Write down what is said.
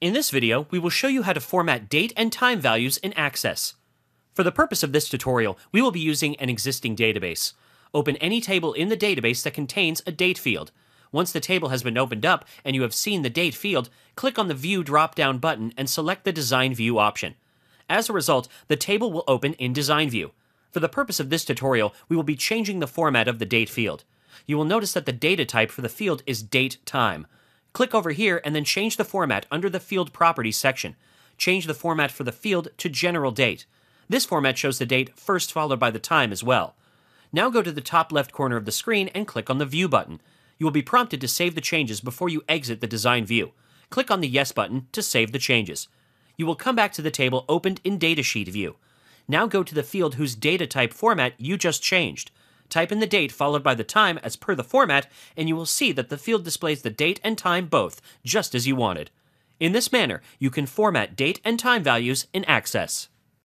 In this video, we will show you how to format date and time values in Access. For the purpose of this tutorial, we will be using an existing database. Open any table in the database that contains a date field. Once the table has been opened up and you have seen the date field, click on the View drop-down button and select the Design View option. As a result, the table will open in Design View. For the purpose of this tutorial, we will be changing the format of the date field. You will notice that the data type for the field is date time. Click over here and then change the format under the Field Properties section. Change the format for the field to General Date. This format shows the date first followed by the time as well. Now go to the top left corner of the screen and click on the View button. You will be prompted to save the changes before you exit the design view. Click on the Yes button to save the changes. You will come back to the table opened in Datasheet view. Now go to the field whose data type format you just changed. Type in the date followed by the time as per the format, and you will see that the field displays the date and time both, just as you wanted. In this manner, you can format date and time values in Access.